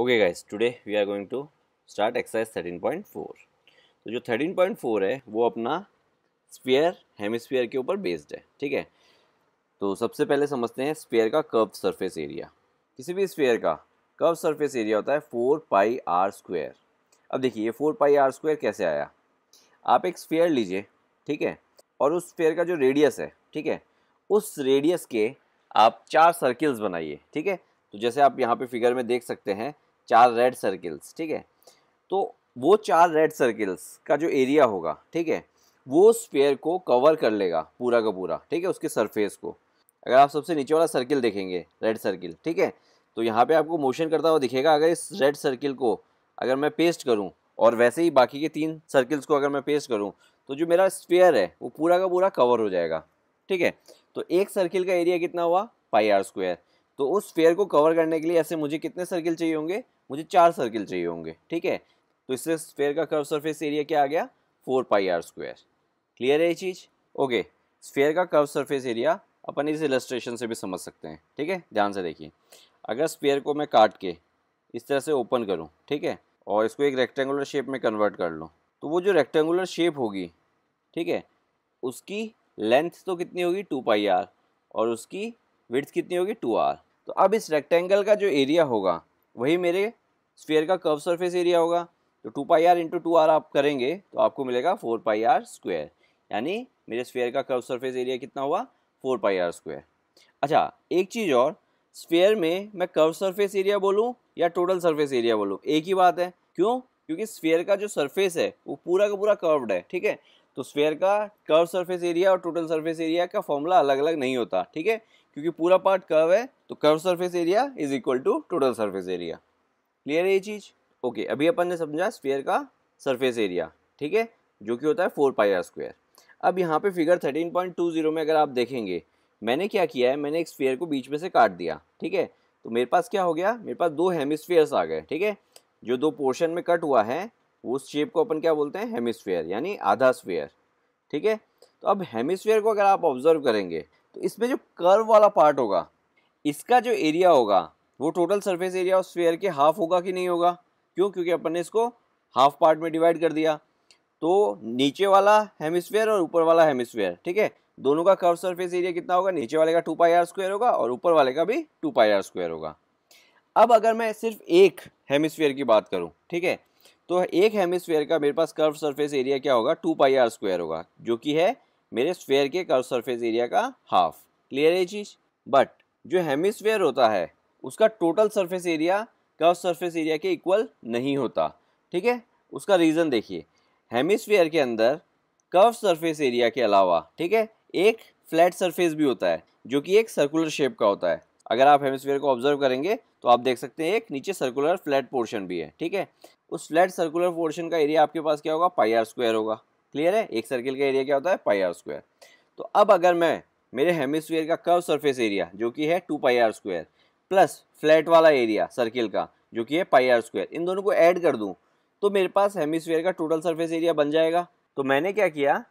Okay guys today we are going to start exercise thirteen point four तो जो thirteen point four है वो अपना स्पेयर हेमिस्फीयर के ऊपर बेस्ड है ठीक है तो सबसे पहले समझते हैं स्पेयर का कर्व सरफेस एरिया किसी भी स्पेयर का कर्व सरफेस एरिया होता है फोर पाई आर स्क्वायर अब देखिए ये फोर पाई आर स्क्वायर कैसे आया आप एक स्पेयर लीजिए ठीक है और उस स्पेयर का जो रेडियस है ठीक है उस रेडियस के आप चार सर्किल्स बनाइए ठीक है तो जैसे आप यहाँ पे फिगर में देख सकते हैं चार रेड सर्किल्स ठीक है तो वो चार रेड सर्किल्स का जो एरिया होगा ठीक है वो स्पेयर को कवर कर लेगा पूरा का पूरा ठीक है उसके सरफेस को अगर आप सबसे नीचे वाला सर्किल देखेंगे रेड सर्किल ठीक है तो यहाँ पे आपको मोशन करता हुआ दिखेगा अगर इस रेड सर्किल को अगर मैं पेस्ट करूँ और वैसे ही बाकी के तीन सर्किल्स को अगर मैं पेस्ट करूँ तो जो मेरा स्पेयर है वो पूरा का पूरा कवर हो जाएगा ठीक है तो एक सर्किल का एरिया कितना हुआ पाई आर स्क्वायर तो उस स्पेयर को कवर करने के लिए ऐसे मुझे कितने सर्किल चाहिए होंगे मुझे चार सर्किल चाहिए होंगे ठीक है तो इससे स्फेयर का कर्व सरफेस एरिया क्या आ गया four pi r square clear है ये चीज़ ओके स्फेयर का कर्व सरफेस एरिया अपन इस इलस्ट्रेशन से भी समझ सकते हैं ठीक है ध्यान से देखिए अगर स्पेयर को मैं काट के इस तरह से ओपन करूँ ठीक है और इसको एक रेक्टेंगुलर शेप में कन्वर्ट कर लूँ तो वो जो रेक्टेंगुलर शेप होगी ठीक है उसकी लेंथ तो कितनी होगी टू पाई आर और उसकी विड्थ कितनी होगी टू आर तो अब इस रेक्टेंगल का जो एरिया होगा वही मेरे स्फीयर का कर्व सरफेस एरिया होगा तो two pi r into two r आप करेंगे तो आपको मिलेगा फोर पाई आर स्क्वायर यानी मेरे स्फीयर का कर्व सरफेस एरिया कितना हुआ फोर पाई आर स्क्वायर अच्छा एक चीज़ और स्फीयर में मैं कर्व सरफेस एरिया बोलूँ या टोटल सरफेस एरिया बोलूँ एक ही बात है क्यों क्योंकि स्फेयर का जो सरफेस है वो पूरा का पूरा कर्व्ड है ठीक है तो स्फेयर का कर्व सरफेस एरिया और टोटल सरफेस एरिया का फॉर्मूला अलग अलग नहीं होता ठीक है क्योंकि पूरा पार्ट कर्व है तो curve surface area is equal to total surface area clear है ये चीज़ ओके अभी अपन ने समझा स्फेयर का सरफेस एरिया ठीक है जो कि होता है फोर पाई आर स्क्वायर अब यहाँ पे figure thirteen point two zero में अगर आप देखेंगे मैंने क्या किया है मैंने एक स्फेयर को बीच में से काट दिया ठीक है तो मेरे पास क्या हो गया मेरे पास दो हेमिस्फेयर्स आ गए ठीक है जो दो पोर्शन में कट हुआ है उस शेप को अपन क्या बोलते हैं हेमिसफेयर यानी आधा स्वेयर ठीक है तो अब हेमिसफेयर को अगर आप ऑब्जर्व करेंगे तो इसमें जो कर्व वाला पार्ट होगा इसका जो एरिया होगा वो total surface area of sphere के हाफ होगा कि नहीं होगा क्यों क्योंकि अपन ने इसको हाफ पार्ट में डिवाइड कर दिया तो नीचे वाला हेमिसफेयर और ऊपर वाला हेमिसफेयर ठीक है दोनों का कर्व सरफेस एरिया कितना होगा नीचे वाले का टू पाई आर स्क्वायर होगा और ऊपर वाले का भी टू पाई आर स्क्वायर होगा अब अगर मैं सिर्फ एक हेमिसफेयर की बात करूँ ठीक है तो एक हेमिसफेयर का मेरे पास कर्व सरफेस एरिया क्या होगा टू पाई आर स्क्वायर होगा जो कि है मेरे स्फेयर के कर्व सरफेस एरिया का हाफ क्लियर है चीज़ बट जो हेमिसफेयर होता है उसका total surface area curve surface area के इक्वल नहीं होता ठीक है उसका रीज़न देखिए हेमिसफेयर के अंदर कर्व सरफेस एरिया के अलावा ठीक है एक फ्लैट सरफेस भी होता है जो कि एक सर्कुलर शेप का होता है अगर आप हेमिसफेयर को ऑब्जर्व करेंगे तो आप देख सकते हैं एक नीचे सर्कुलर फ्लैट पोर्शन भी है ठीक है उस फ्लैट सर्कुलर पोर्शन का एरिया आपके पास क्या होगा पाई आर स्क्वायर होगा क्लियर है एक सर्किल का एरिया क्या होता है पाई आर स्क्वायर तो अब अगर मैं मेरे हेमिस्फीयर का कर्व सरफेस एरिया जो कि है two pi r square plus flat वाला एरिया सर्किल का जो कि है पाई आर स्क्वायर इन दोनों को ऐड कर दूँ तो मेरे पास हेमिस्फीयर का टोटल सर्फेस एरिया बन जाएगा तो मैंने क्या किया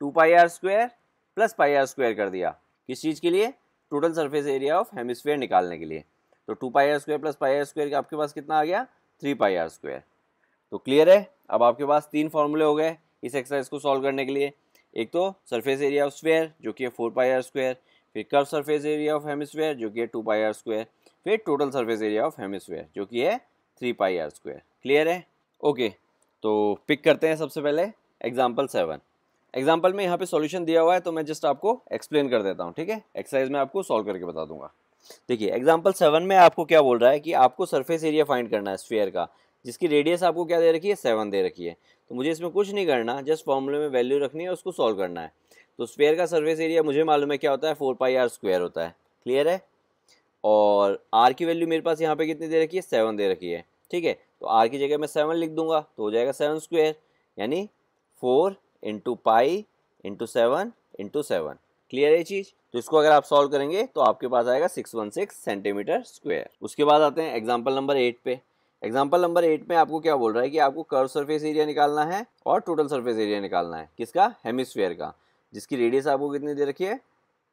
two pi r square plus pi r square कर दिया किस चीज़ के लिए total surface area of hemisphere निकालने के लिए तो two pi r square plus pi r square आपके पास कितना आ गया थ्री पाई आर स्क्वायर तो क्लियर है अब आपके पास तीन फॉर्मूले हो गए इस एक्सरसाइज को सॉल्व करने के लिए एक तो सरफेस एरिया ऑफ स्क्वायर जो कि है फोर पाई आर स्क्वायर फिर curve surface area of hem जो कि है टू पाई आर स्क्वायर फिर total surface area of hem जो कि है three pi r square clear है ओके तो पिक करते हैं सबसे पहले एग्जाम्पल सेवन एग्जाम्पल में यहाँ पे सॉल्यूशन दिया हुआ है तो मैं जस्ट आपको एक्सप्लेन कर देता हूँ ठीक है एक्सरसाइज में आपको सॉल्व करके बता दूंगा देखिए एग्जाम्पल सेवन में आपको क्या बोल रहा है कि आपको सरफेस एरिया फाइंड करना है स्फेयर का जिसकी रेडियस आपको क्या दे रखी है सेवन दे रखी है तो मुझे इसमें कुछ नहीं करना जस्ट फॉर्मूले में वैल्यू रखनी है उसको सॉल्व करना है तो स्फेयर का सरफेस एरिया मुझे मालूम है क्या होता है फोर पाई आर स्क्वेयर होता है क्लियर है और आर की वैल्यू मेरे पास यहाँ पे कितनी दे रखी है सेवन दे रखी है ठीक है तो आर की जगह मैं सेवन लिख दूंगा तो हो जाएगा सेवन स्क्वेयर यानी four into pi into seven into seven clear है चीज़ तो इसको अगर आप सॉल्व करेंगे तो आपके पास आएगा six one six centimetre square उसके बाद आते हैं एग्जाम्पल नंबर एट पे एग्जाम्पल नंबर एट में आपको क्या बोल रहा है कि आपको कर्व सरफेस एरिया निकालना है और टोटल सरफेस एरिया निकालना है किसका हेमिसफेयर का जिसकी रेडियस आपको कितनी दे रखी है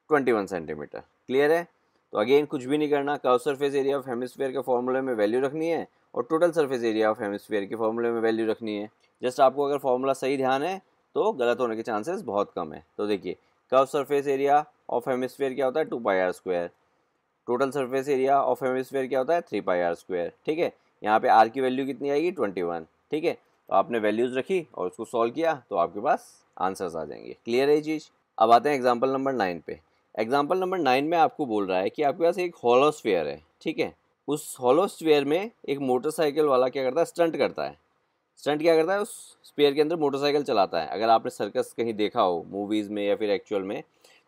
ट्वेंटी वन सेंटीमीटर क्लियर है तो अगेन कुछ भी नहीं करना curve surface area of hemisphere के फॉर्मूले में वैल्यू रखनी है और total surface area of hemisphere के फॉर्मूले में वैल्यू रखनी है जस्ट आपको अगर फॉर्मूला सही ध्यान है तो गलत होने के चांसेस बहुत कम है तो देखिए curve surface area of hemisphere क्या होता है two pi r square total surface area of hemisphere क्या होता है थ्री पाई आर स्क्वायर ठीक है यहाँ पे आर की वैल्यू कितनी आएगी ट्वेंटी वन ठीक है तो आपने वैल्यूज़ रखी और उसको सॉल्व किया तो आपके पास आंसर्स आ जाएंगे क्लियर है ये चीज़ अब आते हैं एग्जाम्पल नंबर नाइन पे एग्जाम्पल नंबर नाइन में आपको बोल रहा है कि आपके पास एक हॉलोस्फेयर है ठीक है उस हॉलोस्फेयर में एक मोटरसाइकिल वाला क्या करता है स्टंट करता है स्टंट क्या करता है उस स्पेयर के अंदर मोटरसाइकिल चलाता है अगर आपने सर्कस कहीं देखा हो मूवीज़ में या फिर एक्चुअल में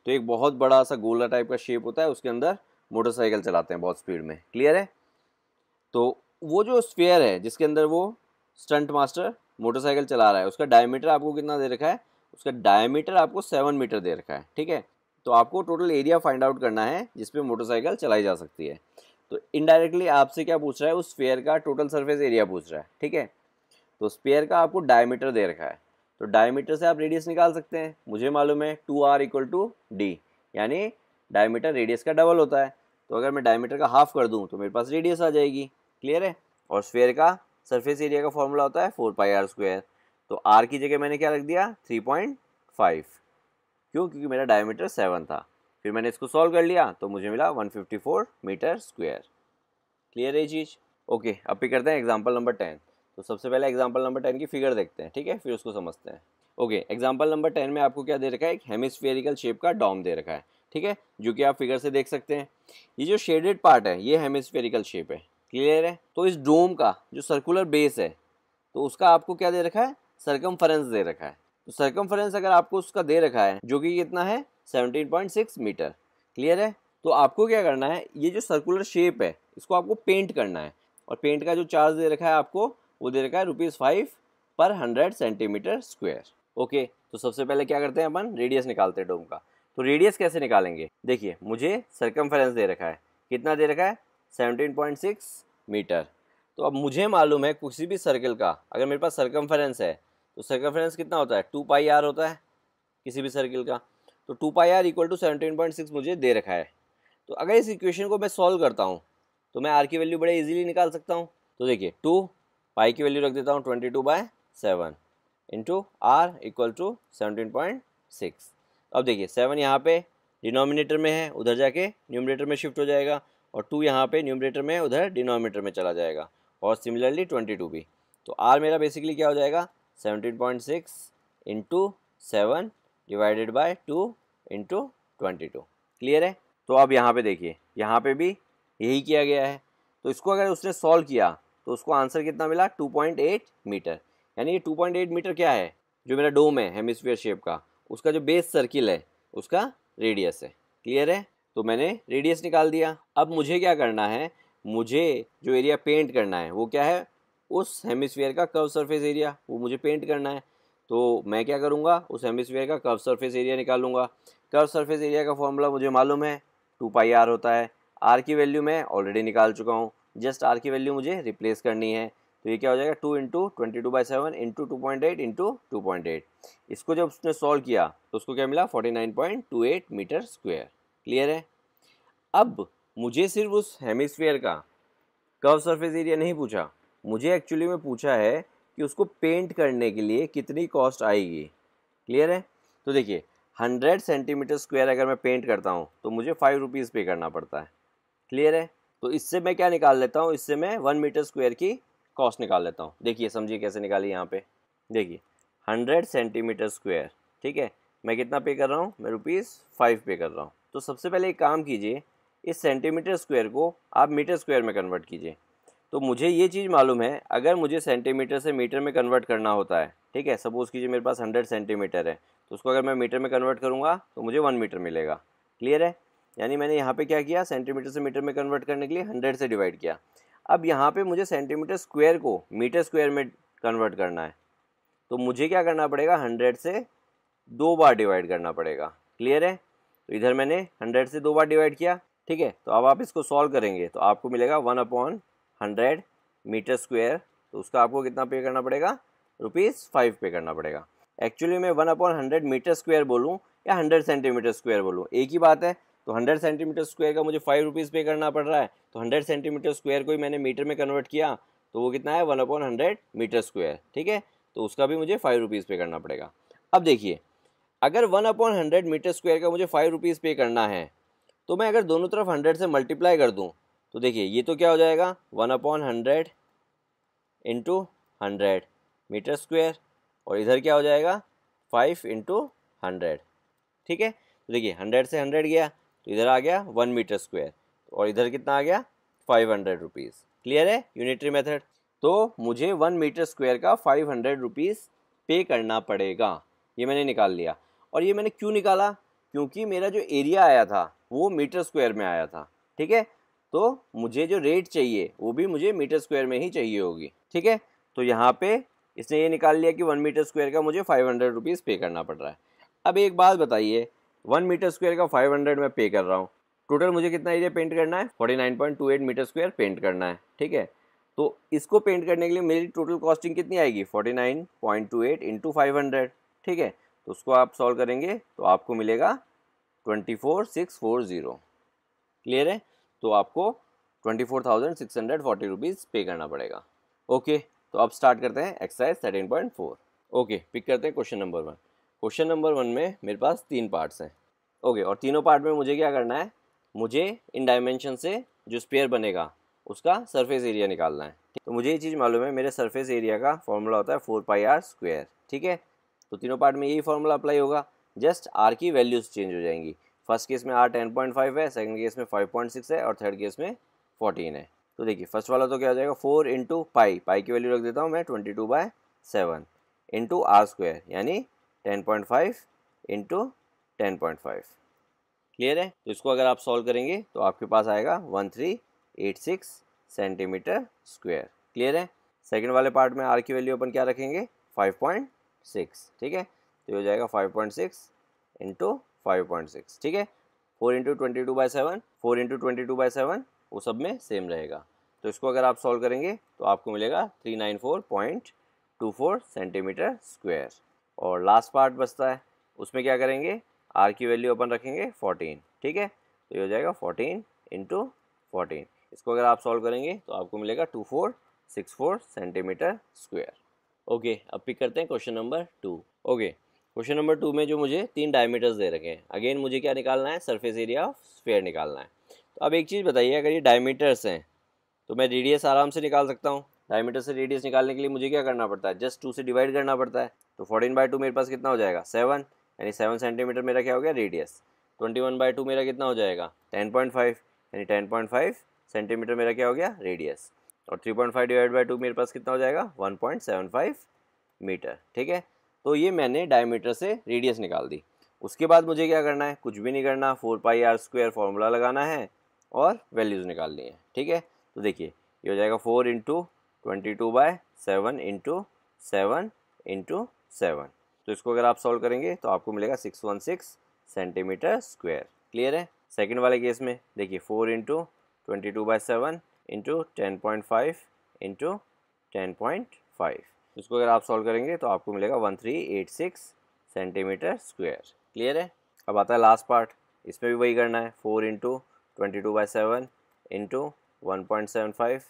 तो एक बहुत बड़ा सा गोला टाइप का शेप होता है उसके अंदर मोटरसाइकिल चलाते हैं बहुत स्पीड में क्लियर है तो वो जो स्पेयर है जिसके अंदर वो स्टंट मास्टर मोटरसाइकिल चला रहा है उसका डायमीटर आपको कितना दे रखा है उसका डायमीटर आपको सेवन मीटर दे रखा है ठीक है तो आपको टोटल एरिया फाइंड आउट करना है जिसपे मोटरसाइकिल चलाई जा सकती है तो इनडायरेक्टली आपसे क्या पूछ रहा है उस स्पेयर का टोटल सरफेस एरिया पूछ रहा है ठीक है तो स्पेयर का आपको डायमीटर दे रखा है तो डायमीटर से आप रेडियस निकाल सकते हैं मुझे मालूम है two r equal to d यानी डायमीटर रेडियस का डबल होता है तो अगर मैं डायमीटर का हाफ कर दूँ तो मेरे पास रेडियस आ जाएगी क्लियर है और स्पेयर का सरफेस एरिया का फॉर्मूला होता है फोर पाई आर स्क्वायर तो आर की जगह मैंने क्या रख दिया थ्री पॉइंट फाइव क्यों क्योंकि मेरा डायमीटर सेवन था फिर मैंने इसको सॉल्व कर लिया तो मुझे मिला one fifty four metre square clear है ये चीज़ ओके अब भी करते हैं एग्जाम्पल नंबर टेन तो सबसे पहले एग्जाम्पल नंबर टेन की फिगर देखते हैं ठीक है फिर उसको समझते हैं ओके एग्जाम्पल नंबर टेन में आपको क्या दे रखा है एक हेमिस्फेरिकल शेप का डॉम दे रखा है ठीक है जो कि आप फिगर से देख सकते हैं ये जो शेडेड पार्ट है ये हेमिस्फेरिकल शेप है क्लियर है तो इस डोम का जो सर्कुलर बेस है तो उसका आपको क्या दे रखा है सरकम दे रखा है तो सरकम अगर आपको उसका दे रखा है जो कि कितना है 17.6 मीटर क्लियर है तो आपको क्या करना है ये जो सर्कुलर शेप है इसको आपको पेंट करना है और पेंट का जो चार्ज दे रखा है आपको वो दे रखा है रुपीज़ फाइव पर हंड्रेड सेंटीमीटर स्क्वेयर ओके तो सबसे पहले क्या करते हैं अपन रेडियस निकालते हैं डोम का तो रेडियस कैसे निकालेंगे देखिए मुझे सरकमफ्रेंस दे रखा है कितना दे रखा है सेवनटीन पॉइंट सिक्स मीटर तो अब मुझे मालूम है किसी भी सर्कल का अगर मेरे पास सरकमफ्रेंस है तो सरकमफ्रेंस कितना होता है टू पाई आर होता है किसी भी सर्कल का तो two pi r equal to seventeen point six मुझे दे रखा है तो अगर इस इक्वेशन को मैं सॉल्व करता हूँ तो मैं आर की वैल्यू बड़े इजीली निकाल सकता हूँ तो देखिए टू पाई की वैल्यू रख देता हूँ twenty two by seven into r equal to seventeen point six अब देखिए सेवन यहाँ पे डिनोमिनेटर में है उधर जाके न्यूमिनेटर में शिफ्ट हो जाएगा और टू यहाँ पे न्यूमिनेटर में उधर डिनोमिनेटर में चला जाएगा और सिमिलरली ट्वेंटी टू भी तो आर मेरा बेसिकली क्या हो जाएगा seventeen point six into seven divided by two into twenty two clear है तो अब यहाँ पे देखिए यहाँ पे भी यही किया गया है तो इसको अगर उसने सॉल्व किया तो उसको आंसर कितना मिला 2.8 मीटर यानी ये 2.8 मीटर क्या है जो मेरा डोम है हेमिस्फीयर शेप का उसका जो बेस सर्किल है उसका रेडियस है क्लियर है तो मैंने रेडियस निकाल दिया अब मुझे क्या करना है मुझे जो एरिया पेंट करना है वो क्या है उस हेमिस्फीयर का कर्व सरफेस एरिया वो मुझे पेंट करना है तो मैं क्या करूँगा उस हेमिस्फीयर का कर्व सरफेस एरिया निकालूंगा कर्व सरफेस एरिया का फॉर्मूला मुझे मालूम है टू पाई आर होता है आर की वैल्यू मैं ऑलरेडी निकाल चुका हूँ जस्ट आर की वैल्यू मुझे रिप्लेस करनी है तो ये क्या हो जाएगा two into twenty two by seven into two point eight into two point eight इसको जब उसने सॉल्व किया तो उसको क्या मिला forty nine point two eight metre square clear है अब मुझे सिर्फ उस हेमिसफेयर का कर्व सरफेस एरिया नहीं पूछा मुझे एक्चुअली में पूछा है कि उसको पेंट करने के लिए कितनी कॉस्ट आएगी क्लियर है तो देखिए हंड्रेड सेंटीमीटर स्क्वायर अगर मैं पेंट करता हूँ तो मुझे फाइव रुपीज़ पे करना पड़ता है क्लियर है तो इससे मैं क्या निकाल लेता हूँ इससे मैं वन मीटर स्क्वायर की कॉस्ट निकाल लेता हूँ देखिए समझिए कैसे निकाली यहाँ पे देखिए हंड्रेड सेंटीमीटर स्क्वायर ठीक है मैं कितना पे कर रहा हूँ मैं रुपीज़ फाइव पे कर रहा हूँ तो सबसे पहले एक काम कीजिए इस सेंटीमीटर स्क्वायर को आप मीटर स्क्वायर में कन्वर्ट कीजिए तो मुझे ये चीज़ मालूम है अगर मुझे सेंटीमीटर से मीटर में कन्वर्ट करना होता है ठीक है सपोज़ कीजिए मेरे पास हंड्रेड सेंटीमीटर है तो उसको अगर मैं मीटर में कन्वर्ट करूँगा तो मुझे वन मीटर मिलेगा क्लियर है यानी मैंने यहाँ पे क्या किया सेंटीमीटर से मीटर में कन्वर्ट करने के लिए हंड्रेड से डिवाइड किया अब यहाँ पे मुझे सेंटीमीटर स्क्वायर को मीटर स्क्वायर में कन्वर्ट करना है तो मुझे क्या करना पड़ेगा हंड्रेड से दो बार डिवाइड करना पड़ेगा क्लियर है तो इधर मैंने हंड्रेड से दो बार डिवाइड किया ठीक है तो अब आप इसको सॉल्व करेंगे तो आपको मिलेगा one upon hundred metre square तो उसका आपको कितना पे करना पड़ेगा रुपीज़ फाइव पे करना पड़ेगा एक्चुअली मैं one upon hundred metre square बोलूँ या हंड्रेड सेंटीमीटर स्क्वायर बोलूँ एक ही बात है तो हंड्रेड सेंटीमीटर स्क्वायर का मुझे फाइव रुपीज़ पे करना पड़ रहा है तो हंड्रेड सेंटीमीटर स्क्वायर को ही मैंने मीटर में कन्वर्ट किया तो वो कितना है one upon hundred metre square ठीक है तो उसका भी मुझे फाइव रुपीज़ पे करना पड़ेगा अब देखिए अगर one upon hundred metre square का मुझे फाइव रुपीज़ पे करना है तो मैं अगर दोनों तरफ हंड्रेड से मल्टीप्लाई कर दूँ तो देखिए ये तो क्या हो जाएगा one upon hundred into hundred metre square और इधर क्या हो जाएगा फाइव इंटू हंड्रेड ठीक है तो देखिए हंड्रेड से हंड्रेड गया इधर आ गया वन मीटर स्क्वायर और इधर कितना आ गया फाइव हंड्रेड रुपीज़ क्लियर है यूनिटरी मेथड तो मुझे वन मीटर स्क्वायर का फाइव हंड्रेड रुपीज़ पे करना पड़ेगा ये मैंने निकाल लिया और ये मैंने क्यों निकाला क्योंकि मेरा जो एरिया आया था वो मीटर स्क्वायर में आया था ठीक है तो मुझे जो रेट चाहिए वो भी मुझे मीटर स्क्वायर में ही चाहिए होगी ठीक है तो यहाँ पे इसने ये निकाल लिया कि वन मीटर स्क्वायर का मुझे फाइव हंड्रेड रुपीज़ पे करना पड़ रहा है अब एक बात बताइए वन मीटर स्क्वायर का फाइव हंड्रेड मैं पे कर रहा हूँ टोटल मुझे कितना एरिया पेंट करना है forty nine point two eight metre square paint करना है ठीक है तो इसको पेंट करने के लिए मेरी टोटल कॉस्टिंग कितनी आएगी forty nine point two eight into five hundred ठीक है तो उसको आप सॉल्व करेंगे तो आपको मिलेगा twenty four six four zero clear है तो आपको twenty four thousand six hundred forty rupees pay करना पड़ेगा ओके तो अब स्टार्ट करते हैं exercise thirteen point four okay pick करते हैं question number one question number one में मेरे पास तीन पार्ट्स हैं ओके और तीनों पार्ट में मुझे क्या करना है मुझे इन डायमेंशन से जो स्पेयर बनेगा उसका सरफेस एरिया निकालना है तो मुझे ये चीज़ मालूम है मेरे सरफेस एरिया का फॉर्मूला होता है फोर पाई आर स्क्वेयर ठीक है तो तीनों पार्ट में यही फॉर्मूला अप्लाई होगा जस्ट आर की वैल्यूज़ चेंज हो जाएंगी फर्स्ट केस में आर टेन पॉइंट फाइव है सेकंड केस में फाइव पॉइंट सिक्स है और थर्ड केस में फोर्टीन है तो देखिए फर्स्ट वाला तो क्या हो जाएगा फोर इंटू पाई पाई की वैल्यू रख देता हूँ मैं twenty two by seven into r square यानी 10.5 into ten point five clear है तो इसको अगर आप सॉल्व करेंगे तो आपके पास आएगा one three eight six centimetre square clear है सेकेंड वाले पार्ट में आर की वैल्यू अपन क्या रखेंगे फाइव पॉइंट सिक्स ठीक है तो ये हो जाएगा five point six into five point six ठीक है four into twenty two by seven four into twenty two by seven वो सब में सेम रहेगा तो इसको अगर आप सॉल्व करेंगे तो आपको मिलेगा three nine four point two four centimetre square और लास्ट पार्ट बचता है उसमें क्या करेंगे आर की वैल्यू अपन रखेंगे फोर्टीन ठीक है तो ये हो जाएगा फोर्टीन इंटू फोर्टीन इसको अगर आप सॉल्व करेंगे तो आपको मिलेगा two four six four centimetre square okay अब पिक करते हैं question number two okay question number two में जो मुझे तीन डायमीटर्स दे रखे हैं अगेन मुझे क्या निकालना है सरफेस एरिया ऑफ स्क्वेयर निकालना है तो अब एक चीज़ बताइए अगर ये डायमीटर्स हैं तो मैं रेडियस आराम से निकाल सकता हूँ डायमीटर से रेडियस निकालने के लिए मुझे क्या करना पड़ता है जस्ट टू से डिवाइड करना पड़ता है तो फोर्टीन बाई टू मेरे पास कितना हो जाएगा सेवन यानी सेवन सेंटीमीटर मेरा क्या हो गया radius twenty one by two मेरा कितना हो जाएगा टेन पॉइंट फाइव यानी टेन पॉइंट फाइव सेंटीमीटर मेरा क्या हो गया रेडियस और three point five divide by two मेरे पास कितना हो जाएगा one point seven five metre ठीक है तो ये मैंने डायमीटर से रेडियस निकाल दी उसके बाद मुझे क्या करना है कुछ भी नहीं करना four pi r square formula लगाना है और वैल्यूज़ निकालनी है ठीक है तो देखिए ये हो जाएगा four into twenty two by seven into seven into seven तो इसको अगर आप सॉल्व करेंगे तो आपको मिलेगा six one six centimetre square clear है सेकेंड वाले केस में देखिए four into twenty two by seven into ten point five into ten point five इसको अगर आप सॉल्व करेंगे तो आपको मिलेगा one three eight six centimetre square clear है अब आता है लास्ट पार्ट इसमें भी वही करना है four into twenty two by seven into one point seven five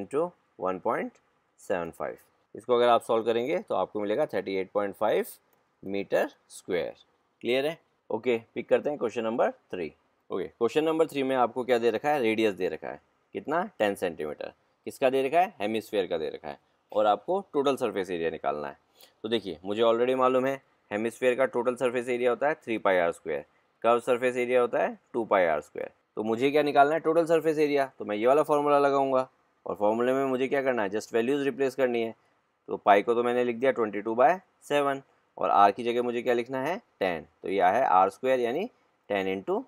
into 1.75 इसको अगर आप सॉल्व करेंगे तो आपको मिलेगा 38.5 मीटर स्क्वायर क्लियर है ओके पिक करते हैं question number three okay question number three में आपको क्या दे रखा है रेडियस दे रखा है कितना टेन सेंटीमीटर किसका दे रखा है हेमिस्फेयर का दे रखा है और आपको टोटल सर्फेस एरिया निकालना है तो देखिए मुझे ऑलरेडी मालूम है हेमिस्फेयर का टोटल सर्फेस एरिया होता है three pi r square curve surface area होता है टू पाई आर स्क्वायर तो मुझे क्या निकालना है टोटल सर्फेस एरिया तो मैं ये वाला फॉर्मूला लगाऊंगा और फॉर्मूले में मुझे क्या करना है जस्ट वैल्यूज़ रिप्लेस करनी है तो पाई को तो मैंने लिख दिया ट्वेंटी टू बाय सेवन और आर की जगह मुझे क्या लिखना है टेन तो यह है आर स्क्वायर यानी टेन इंटू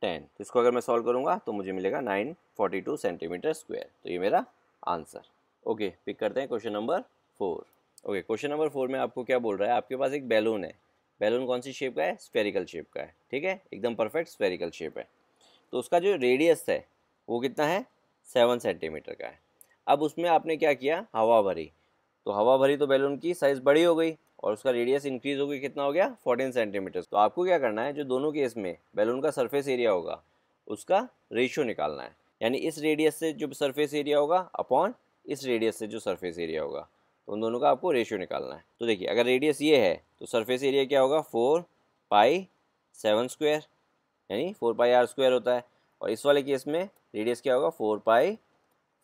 टेन तो इसको अगर मैं सॉल्व करूँगा तो मुझे मिलेगा nine forty two centimetre square तो ये मेरा आंसर ओके पिक करते हैं question number four okay question number four में आपको क्या बोल रहा है आपके पास एक बैलून है बैलून कौन सी शेप का है स्पेरिकल शेप का है ठीक है एकदम परफेक्ट स्पेरिकल शेप है तो उसका जो रेडियस है वो कितना है सेवन सेंटीमीटर का है अब उसमें आपने क्या किया हवा भरी तो हवा भरी तो बैलून की साइज़ बड़ी हो गई और उसका रेडियस इंक्रीज हो गई कितना हो गया फोर्टीन सेंटीमीटर तो आपको क्या करना है जो दोनों केस में बैलून का सरफेस एरिया होगा उसका रेशियो निकालना है यानी इस रेडियस से जो सरफेस एरिया होगा अपॉन इस रेडियस से जो सरफेस एरिया होगा तो उन दोनों का आपको रेशियो निकालना है तो देखिए अगर रेडियस ये है तो सरफेस एरिया क्या होगा फोर पाई सेवन स्क्वायर यानी फोर पाई आर स्क्वायर होता है और इस वाले केस में रेडियस क्या होगा four pi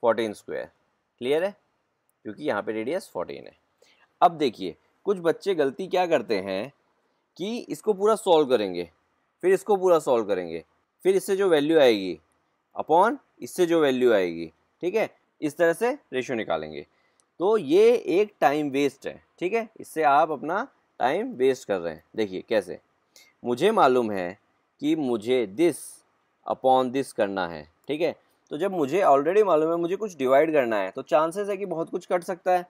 fourteen square clear है क्योंकि यहाँ पे रेडियस फोर्टीन है अब देखिए कुछ बच्चे गलती क्या करते हैं कि इसको पूरा सॉल्व करेंगे फिर इसको पूरा सॉल्व करेंगे फिर इससे जो वैल्यू आएगी अपॉन इससे जो वैल्यू आएगी ठीक है इस तरह से रेशियो निकालेंगे तो ये एक टाइम वेस्ट है ठीक है इससे आप अपना टाइम वेस्ट कर रहे हैं देखिए कैसे मुझे मालूम है कि मुझे दिस अपॉन दिस करना है ठीक है तो जब मुझे ऑलरेडी मालूम है मुझे कुछ डिवाइड करना है तो चांसेस है कि बहुत कुछ कट सकता है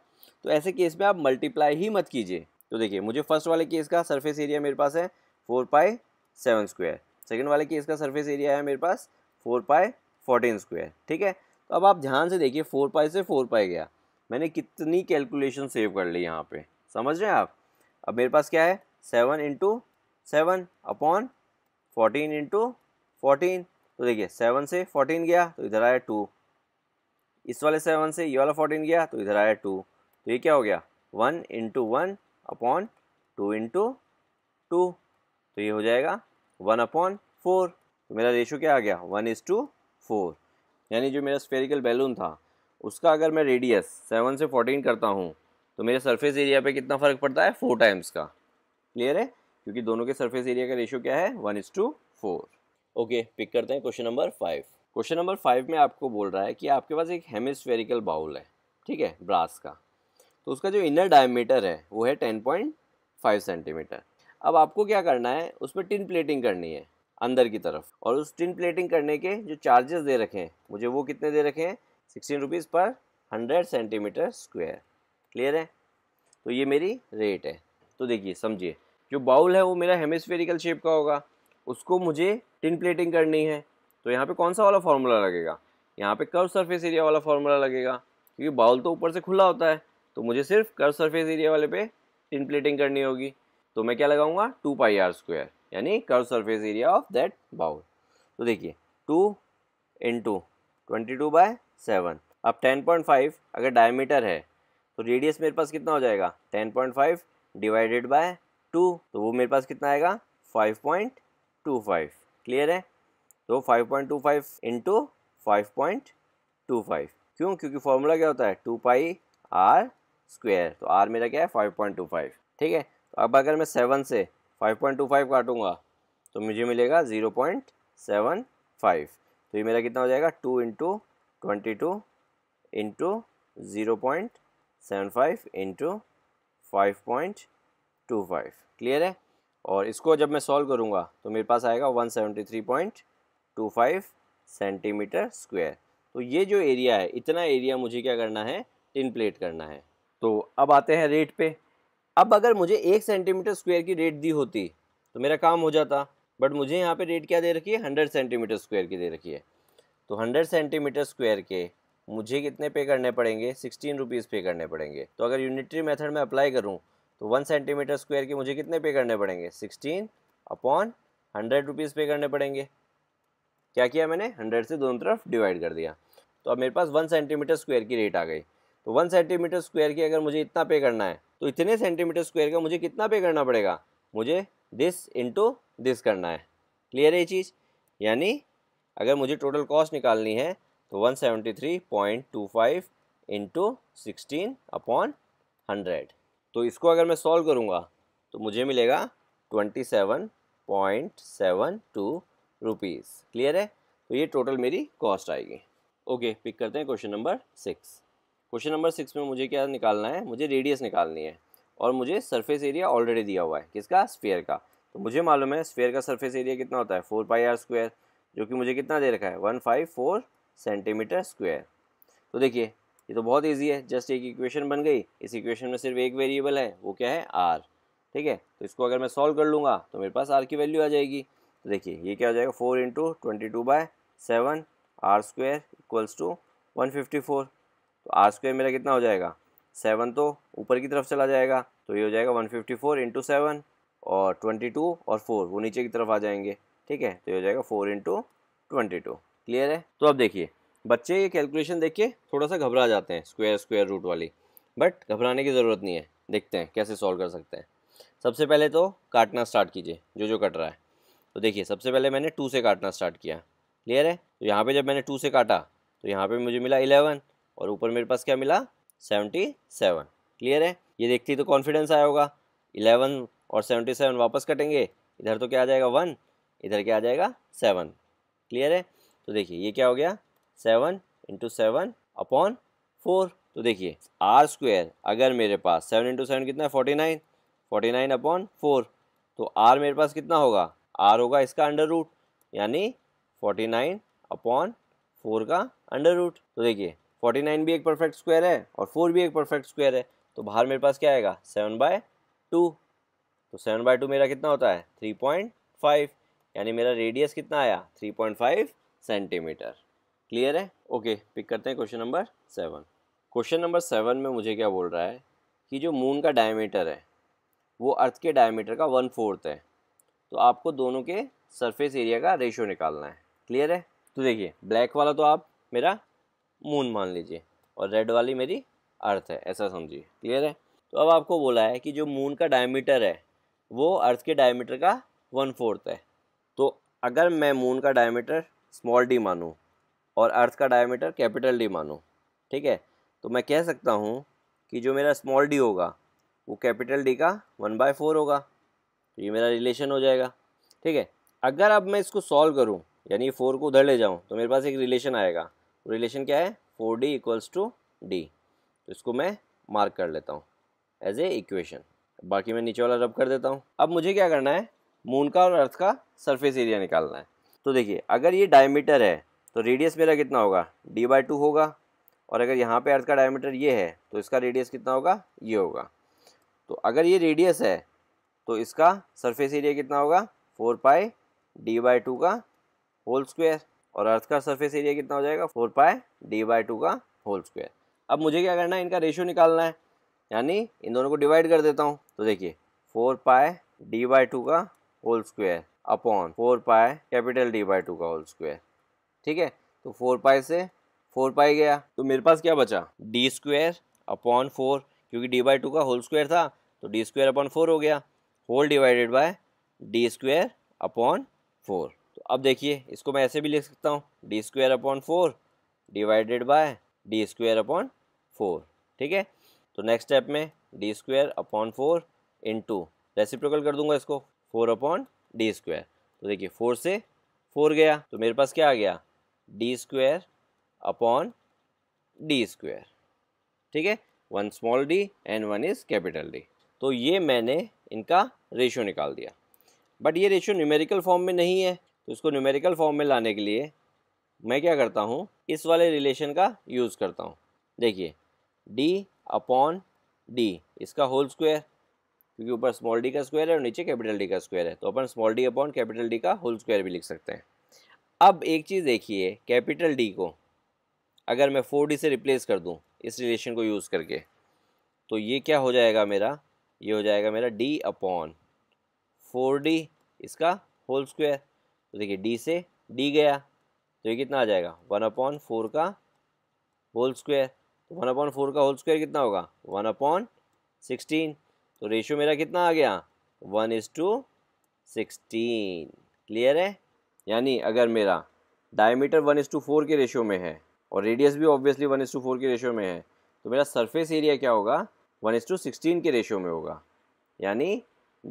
तो ऐसे केस में आप मल्टीप्लाई ही मत कीजिए तो देखिए मुझे फर्स्ट वाले केस का सरफेस एरिया मेरे पास है four pi seven square second वाले केस का सरफेस एरिया है मेरे पास फोर पाई फोर्टीन स्क्वायर ठीक है तो अब आप ध्यान से देखिए फोर पाई से फोर पाई गया मैंने कितनी कैलकुलेशन सेव कर ली यहाँ पे समझ रहे हैं आप अब मेरे पास क्या है seven into seven upon fourteen into fourteen तो देखिए सेवन से फोर्टीन गया तो इधर आया टू इस वाले सेवन से ये वाला फोर्टीन गया तो इधर आया टू तो ये क्या हो गया one into one upon two into two तो ये हो जाएगा वन अपॉन फोर तो मेरा रेशो क्या आ गया वन इज़ टू फोर यानी जो मेरा स्पेरिकल बैलून था उसका अगर मैं रेडियस सेवन से फोर्टीन करता हूँ तो मेरे सरफेस एरिया पे कितना फ़र्क पड़ता है फोर टाइम्स का क्लियर है क्योंकि दोनों के सरफेस एरिया का रेशियो क्या है one is to four okay pick करते हैं question number five question number five में आपको बोल रहा है कि आपके पास एक हेमिस्फेरिकल बाउल है ठीक है ब्रास का तो उसका जो इनर डायमीटर है वो है टेन पॉइंट फाइव सेंटीमीटर अब आपको क्या करना है उसमें टिन प्लेटिंग करनी है अंदर की तरफ और उस टिन प्लेटिंग करने के जो चार्जेस दे रखे हैं मुझे वो कितने दे रखे हैं सिक्सटीन रुपीज़ पर हंड्रेड सेंटीमीटर स्क्वेयर क्लियर है तो ये मेरी रेट है तो देखिए समझिए जो बाउल है वो मेरा हेमिस्फेरिकल शेप का होगा उसको मुझे टिन प्लेटिंग करनी है तो यहाँ पे कौन सा वाला फार्मूला लगेगा यहाँ पे कर्व सरफेस एरिया वाला फार्मूला लगेगा क्योंकि बाउल तो ऊपर से खुला होता है तो मुझे सिर्फ कर्व सरफेस एरिया वाले पे टिन प्लेटिंग करनी होगी तो मैं क्या लगाऊंगा टू पाई आर स्क्वायर यानी curve surface area of that bowl तो देखिए two in twenty two by seven अब टेन पॉइंट फाइव अगर डायमीटर है तो रेडियस मेरे पास कितना हो जाएगा ten point five divided by two तो वो मेरे पास कितना आएगा five point two five clear है तो five point two five into five point two five क्यों क्योंकि फॉर्मूला क्या होता है टू पाई आर स्क्वेयर तो आर मेरा क्या है फाइव पॉइंट टू फाइव ठीक है तो अब अगर मैं सेवन से फाइव पॉइंट टू फाइव काटूंगा तो मुझे मिलेगा ज़ीरो पॉइंट सेवन फाइव तो ये मेरा कितना हो जाएगा two into twenty two into zero point seven five into five point two five clear है और इसको जब मैं सॉल्व करूँगा तो मेरे पास आएगा 173.25 सेंटीमीटर स्क्वायर तो ये जो एरिया है इतना एरिया मुझे क्या करना है टिन प्लेट करना है तो अब आते हैं रेट पे अब अगर मुझे एक सेंटीमीटर स्क्वायर की रेट दी होती तो मेरा काम हो जाता बट मुझे यहाँ पे रेट क्या दे रखी है हंड्रेड सेंटीमीटर स्क्वायर की दे रखी है तो हंड्रेड सेंटीमीटर स्क्वायर के मुझे कितने पे करने पड़ेंगे सिक्सटीन रुपीज़ पे करने पड़ेंगे तो अगर यूनिटरी मेथड में अप्लाई करूँ तो वन सेंटीमीटर स्क्वायर के मुझे कितने पे करने पड़ेंगे सिक्सटीन अपॉन हंड्रेड रुपीज़ पे करने पड़ेंगे क्या किया मैंने हंड्रेड से दोनों तरफ डिवाइड कर दिया तो अब मेरे पास वन सेंटीमीटर स्क्वायर की रेट आ गई तो वन सेंटीमीटर स्क्वायर की अगर मुझे इतना पे करना है तो इतने सेंटीमीटर स्क्वायर का मुझे कितना पे करना पड़ेगा मुझे दिस इंटू दिस करना है क्लियर है ये चीज़ यानी अगर मुझे टोटल कॉस्ट निकालनी है तो one seventy three point two five into sixteen upon hundred तो इसको अगर मैं सॉल्व करूँगा तो मुझे मिलेगा twenty seven point seven two rupees clear है तो ये टोटल मेरी कॉस्ट आएगी ओके पिक करते हैं question number six question number six में मुझे क्या निकालना है मुझे रेडियस निकालनी है और मुझे सरफेस एरिया ऑलरेडी दिया हुआ है किसका स्पेयर का तो मुझे मालूम है स्पेयर का सरफेस एरिया कितना होता है फोर पाई आर स्क्वायर जो कि मुझे कितना दे रखा है one five four centimetre square तो देखिए ये तो बहुत ईजी है जस्ट एक इक्वेशन बन गई इस इक्वेशन में सिर्फ एक वेरिएबल है वो क्या है आर ठीक है तो इसको अगर मैं सॉल्व कर लूँगा तो मेरे पास आर की वैल्यू आ जाएगी तो देखिए ये क्या हो जाएगा four into twenty two by seven r square equals to one fifty four तो आर स्क्वेयर मेरा कितना हो जाएगा सेवन तो ऊपर की तरफ चला जाएगा तो ये हो जाएगा one fifty four into seven और ट्वेंटी टू और फोर वो नीचे की तरफ आ जाएंगे ठीक है तो ये हो जाएगा four into twenty two clear है तो अब देखिए बच्चे ये कैलकुलेशन देख के थोड़ा सा घबरा जाते हैं स्क्वायर स्क्वायर रूट वाली बट घबराने की ज़रूरत नहीं है देखते हैं कैसे सॉल्व कर सकते हैं सबसे पहले तो काटना स्टार्ट कीजिए जो जो कट रहा है तो देखिए सबसे पहले मैंने टू से काटना स्टार्ट किया क्लियर है तो यहाँ पे जब मैंने टू से काटा तो यहाँ पे मुझे मिला इलेवन और ऊपर मेरे पास क्या मिला सेवेंटी सेवन क्लियर है ये देखते ही तो कॉन्फिडेंस आया होगा इलेवन और सेवेंटी सेवन वापस कटेंगे इधर तो क्या आ जाएगा वन इधर क्या आ जाएगा सेवन क्लियर है तो देखिए ये क्या हो गया seven into seven upon four तो देखिए आर स्क्वेयर अगर मेरे पास सेवन इंटू सेवन कितना है forty nine forty nine upon four तो आर मेरे पास कितना होगा आर होगा इसका अंडर रूट यानी फोर्टी नाइन अपॉन फोर का अंडर रूट तो देखिए फोर्टी नाइन भी एक परफेक्ट स्क्वायर है और फोर भी एक परफेक्ट स्क्वायर है तो बाहर मेरे पास क्या आएगा सेवन बाय टू तो सेवन बाय टू मेरा कितना होता है थ्री पॉइंट फाइव यानी मेरा रेडियस कितना आया three point five centimetre clear है ओके पिक करते हैं question number seven question number seven में मुझे क्या बोल रहा है कि जो मून का डायमीटर है वो अर्थ के डायमीटर का वन फोर्थ है तो आपको दोनों के सरफेस एरिया का रेशियो निकालना है क्लियर है तो देखिए ब्लैक वाला तो आप मेरा मून मान लीजिए और रेड वाली मेरी अर्थ है ऐसा समझिए क्लियर है तो अब आपको बोला है कि जो मून का डायमीटर है वो अर्थ के डायमीटर का वन फोर्थ है तो अगर मैं मून का डायमीटर स्मॉल डी मानूँ और अर्थ का डायमीटर कैपिटल डी मानो ठीक है तो मैं कह सकता हूँ कि जो मेरा स्मॉल डी होगा वो कैपिटल डी का वन बाय फोर होगा तो ये मेरा रिलेशन हो जाएगा ठीक है अगर अब मैं इसको सॉल्व करूँ यानी फोर को उधर ले जाऊँ तो मेरे पास एक रिलेशन आएगा वो रिलेशन क्या है four d equals to D तो इसको मैं मार्क कर लेता हूँ एज ए इक्वेशन बाकी मैं नीचे वाला रब कर देता हूँ अब मुझे क्या करना है मून का और अर्थ का सरफेस एरिया निकालना है तो देखिए अगर ये डायमीटर है तो रेडियस मेरा कितना होगा डी बाई टू होगा और अगर यहाँ पे अर्थ का डायमीटर ये है तो इसका रेडियस कितना होगा ये होगा तो अगर ये रेडियस है तो इसका सरफेस एरिया कितना होगा four pi d by two का होल स्क्वायर और अर्थ का सरफेस एरिया कितना हो जाएगा four pi d by two का होल स्क्वायर अब मुझे क्या करना है इनका रेशियो निकालना है यानी इन दोनों को डिवाइड कर देता हूँ तो देखिए four pi d by two का whole square upon four pi capital D by two का होल स्क्वायर ठीक है तो फोर पाई से फोर पाई गया तो मेरे पास क्या बचा डी स्क्वेयर अपॉन फोर क्योंकि डी बाई टू का होल स्क्वायर था तो डी स्क्वेयर अपॉन फोर हो गया whole divided by D square upon four तो अब देखिए इसको मैं ऐसे भी लिख सकता हूँ d square upon four divided by D square upon four ठीक है तो नेक्स्ट स्टेप में d square upon four into reciprocal कर दूंगा इसको फोर अपॉन डी स्क्वेयर तो देखिए फोर से फोर गया तो मेरे पास क्या आ गया d square upon D square ठीक है one small d and one is capital D तो ये मैंने इनका रेशियो निकाल दिया बट ये रेशियो न्यूमेरिकल फॉर्म में नहीं है तो इसको न्यूमेरिकल फॉर्म में लाने के लिए मैं क्या करता हूँ इस वाले रिलेशन का यूज़ करता हूँ देखिए डी अपॉन डी इसका होल स्क्वायर क्योंकि ऊपर स्मॉल डी का स्क्वायर है और नीचे कैपिटल डी का स्क्वायर है तो अपन small d upon capital D का होल स्क्वायर भी लिख सकते हैं अब एक चीज़ देखिए कैपिटल डी को अगर मैं फोर डी से रिप्लेस कर दूँ इस रिलेशन को यूज़ करके तो ये क्या हो जाएगा मेरा ये हो जाएगा मेरा डी अपॉन फोर डी इसका होल स्क्वायर तो देखिए डी से डी गया तो ये कितना आ जाएगा वन अपॉन फोर का होल स्क्वायर तो वन अपॉन फोर का होल स्क्वायर कितना होगा वन अपॉन सिक्सटीन तो रेशियो मेरा कितना आ गया one is to sixteen clear है यानी अगर मेरा diameter one is to four के रेशो में है और रेडियस भी obviously one is to four के रेशो में है तो मेरा सरफेस एरिया क्या होगा वन इज़ टू सिक्सटीन के रेशो में होगा यानी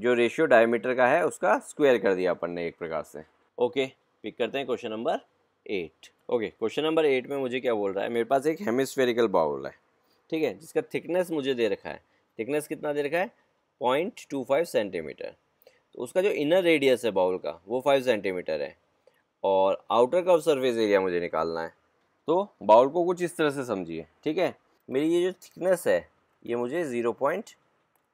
जो रेशियो डायमीटर का है उसका स्क्वायर कर दिया अपन ने एक प्रकार से ओके पिक करते हैं question number eight okay question number eight में मुझे क्या बोल रहा है मेरे पास एक हेमिस्फेरिकल बाउल है ठीक है जिसका थिकनेस मुझे दे रखा है थिकनेस कितना दे रखा है पॉइंट टू फाइव सेंटीमीटर तो उसका जो इनर रेडियस है बाउल का वो फाइव सेंटीमीटर है और आउटर का सरफेस एरिया मुझे निकालना है तो बाउल को कुछ इस तरह से समझिए ठीक है मेरी ये जो थिकनेस है ये मुझे zero point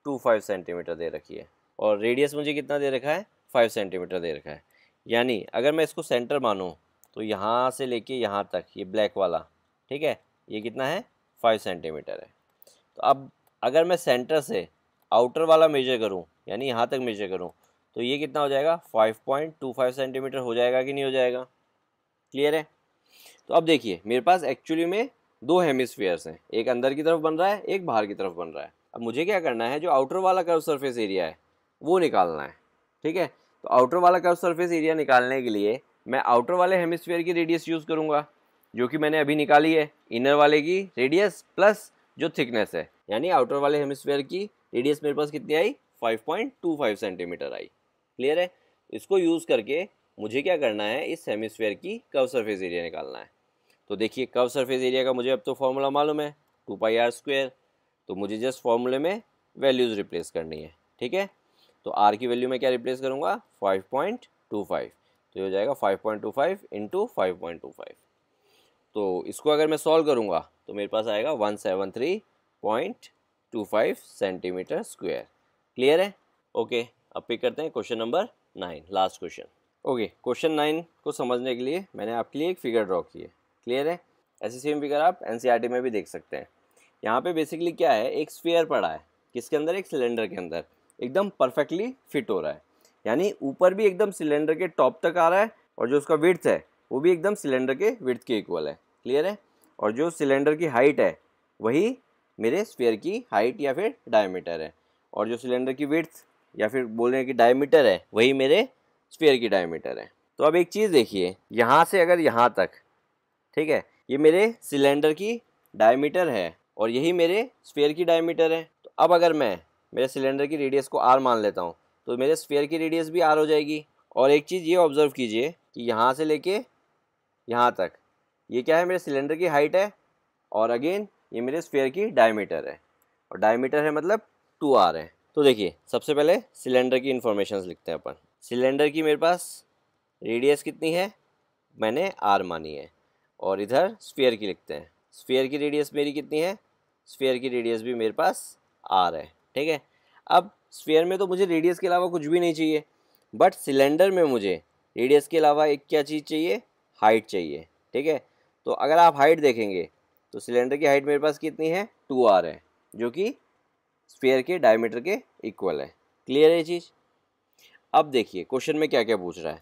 two five centimetre दे रखी है और रेडियस मुझे कितना दे रखा है फाइव सेंटीमीटर दे रखा है यानी अगर मैं इसको सेंटर मानूँ तो यहाँ से लेके यहाँ तक ये ब्लैक वाला ठीक है ये कितना है फाइव सेंटीमीटर है तो अब अगर मैं सेंटर से आउटर वाला मेजर करूँ यानी यहाँ तक मेजर करूँ तो ये कितना हो जाएगा 5.25 सेंटीमीटर हो जाएगा कि नहीं हो जाएगा क्लियर है तो अब देखिए मेरे पास एक्चुअली में दो हेमिसफेयर्स हैं एक अंदर की तरफ बन रहा है एक बाहर की तरफ बन रहा है अब मुझे क्या करना है जो आउटर वाला कर्व सरफेस एरिया है वो निकालना है ठीक है तो आउटर वाला कर्व सरफेस एरिया निकालने के लिए मैं आउटर वाले हेमिसफेयर की रेडियस यूज़ करूँगा जो कि मैंने अभी निकाली है इनर वाले की रेडियस प्लस जो थिकनेस है यानी आउटर वाले हेमिसफेयर की रेडियस मेरे पास कितनी आई 5.25 सेंटीमीटर आई क्लियर है इसको यूज़ करके मुझे क्या करना है इस हेमिस्फेयर की कव सरफेस एरिया निकालना है तो देखिए कव सरफेस एरिया का मुझे अब तो फॉर्मूला मालूम है टू पाई आर स्क्वेयर तो मुझे जस्ट फॉर्मूले में वैल्यूज़ रिप्लेस करनी है ठीक है तो आर की वैल्यू में क्या रिप्लेस करूँगा फाइव पॉइंट टू फाइव तो ये हो जाएगा five point two five into five point two five तो इसको अगर मैं सॉल्व करूँगा तो मेरे पास आएगा one seven three point two five centimetre square clear है ओके okay. अब पिक करते हैं question number nine last question okay question nine को समझने के लिए मैंने आपके लिए एक फिगर ड्रॉ की है क्लियर है ऐसी सेम फिगर आप एन e में भी देख सकते हैं यहाँ पे बेसिकली क्या है एक स्पेयर पड़ा है किसके अंदर एक सिलेंडर के अंदर एकदम परफेक्टली फिट हो रहा है यानी ऊपर भी एकदम सिलेंडर के टॉप तक आ रहा है और जो उसका विड्थ है वो भी एकदम सिलेंडर के विड्थ के इक्वल है क्लियर है और जो सिलेंडर की हाइट है वही मेरे स्पेयर की हाइट या फिर डायमीटर है और जो सिलेंडर की विड्थ या फिर बोल रहे हैं कि डायमीटर है वही मेरे स्पेयर की डायमीटर है तो अब एक चीज़ देखिए यहाँ से अगर यहाँ तक ठीक है ये मेरे सिलेंडर की डायमीटर है और यही मेरे स्पेयर की डायमीटर है तो अब अगर मैं मेरे सिलेंडर की रेडियस को आर मान लेता हूँ तो मेरे स्पेयर की रेडियस भी आर हो जाएगी और एक चीज़ ये ऑब्ज़र्व कीजिए कि यहाँ से लेके यहाँ तक ये क्या है मेरे सिलेंडर की हाइट है और अगेन ये मेरे स्पेयर की डायमीटर है और डायमीटर है मतलब टू आर है तो देखिए सबसे पहले सिलेंडर की इन्फॉर्मेशन लिखते हैं अपन सिलेंडर की मेरे पास रेडियस कितनी है मैंने आर मानी है और इधर स्फीयर की लिखते हैं स्फीयर की रेडियस मेरी कितनी है स्फीयर की रेडियस भी मेरे पास आर है ठीक है अब स्फीयर में तो मुझे रेडियस के अलावा कुछ भी नहीं चाहिए बट सिलेंडर में मुझे रेडियस के अलावा एक क्या चीज़ चाहिए हाइट चाहिए ठीक है तो अगर आप हाइट देखेंगे तो सिलेंडर की हाइट मेरे पास कितनी है टू आर है जो कि स्पेयर के डायमीटर के इक्वल है क्लियर है चीज़ अब देखिए क्वेश्चन में क्या क्या पूछ रहा है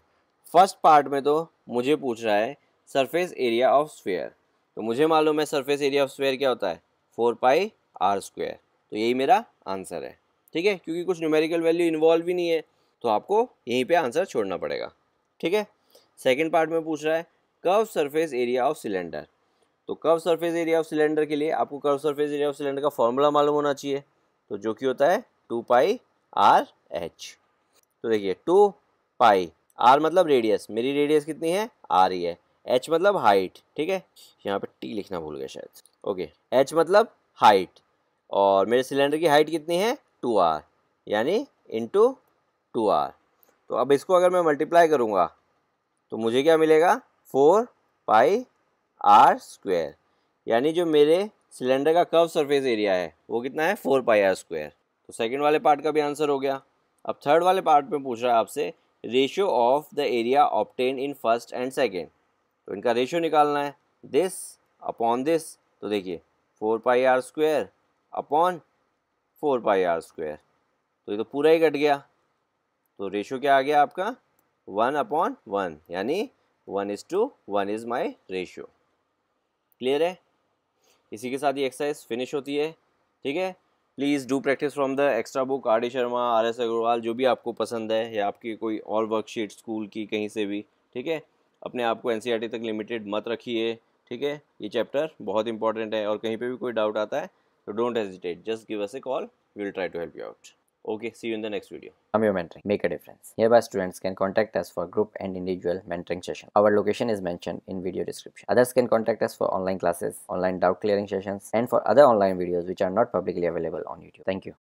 फर्स्ट पार्ट में तो मुझे पूछ रहा है सरफेस एरिया ऑफ स्पेयर तो मुझे मालूम है सरफेस एरिया ऑफ स्पेयर क्या होता है फोर पाई आर स्क्वेयर तो यही मेरा आंसर है ठीक है क्योंकि कुछ न्यूमेरिकल वैल्यू इन्वॉल्व ही नहीं है तो आपको यहीं पे आंसर छोड़ना पड़ेगा ठीक है सेकंड पार्ट में पूछ रहा है curve surface area of cylinder तो curve surface area of cylinder के लिए आपको curve surface area of cylinder का फॉर्मूला मालूम होना चाहिए तो जो कि होता है टू पाई आर एच तो देखिए टू पाई आर मतलब रेडियस मेरी रेडियस कितनी है आर ही है एच मतलब हाइट ठीक है यहाँ पे टी लिखना भूल गया शायद ओके एच मतलब हाइट और मेरे सिलेंडर की हाइट कितनी है टू आर यानी इंटू टू आर तो अब इसको अगर मैं मल्टीप्लाई करूँगा तो मुझे क्या मिलेगा फोर पाई आर स्क्वेयर यानी जो मेरे सिलेंडर का कर्व सरफेस एरिया है वो कितना है फोर पाई आर स्क्वायर तो सेकेंड वाले पार्ट का भी आंसर हो गया अब थर्ड वाले पार्ट में पूछ रहा है आपसे ratio of the area obtain in first and second तो इनका रेशियो निकालना है दिस अपॉन दिस तो देखिए four pi r square upon four pi r square तो ये तो पूरा ही कट गया तो रेशियो क्या आ गया आपका वन अपॉन वन यानी one is to one is my ratio clear है इसी के साथ ये एक्सरसाइज फिनिश होती है ठीक है please do practice from the extra book R D Sharma R S Agarwal जो भी आपको पसंद है या आपकी कोई और वर्कशीट स्कूल की कहीं से भी ठीक है अपने आप को एन e तक लिमिटेड मत रखिए ठीक है ये चैप्टर बहुत इंपॉर्टेंट है और कहीं पे भी कोई डाउट आता है तो don't hesitate just give us a call we will try to help you out Okay, see you in the next video. I'm your mentoring. Make a difference. Nearby students can contact us for group and individual mentoring session. Our location is mentioned in video description. Others can contact us for online classes, online doubt clearing sessions and for other online videos which are not publicly available on YouTube. Thank you.